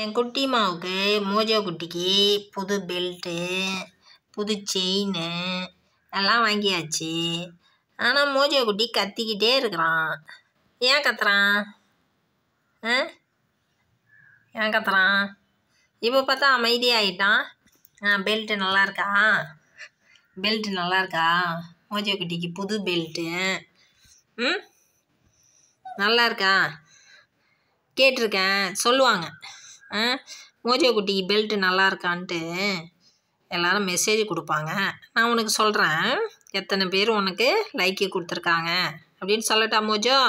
என் குட்டி மாவுக்கு மோஜோ குட்டிக்கு புது பெல்ட்டு புது செயின்னு எல்லாம் வாங்கியாச்சு ஆனால் மோஜோ குட்டி கத்திக்கிட்டே இருக்கிறான் ஏன் கத்துறான் ஆ ஏன் கத்துறான் இப்போ பார்த்தா அமைதியாகிட்டான் ஆ பெல்ட்டு நல்லாயிருக்கா பெல்ட்டு நல்லாயிருக்கா மோஜோ குட்டிக்கு புது பெல்ட்டு ம் நல்லாயிருக்கா கேட்டிருக்கேன் சொல்லுவாங்க மோஜோ குட்டி பெல்ட்டு நல்லா இருக்கான்ட்டு எல்லாரும் மெசேஜ் கொடுப்பாங்க நான் உனக்கு சொல்கிறேன் எத்தனை பேர் உனக்கு லைக்கு கொடுத்துருக்காங்க அப்படின்னு சொல்லட்டா மோஜோ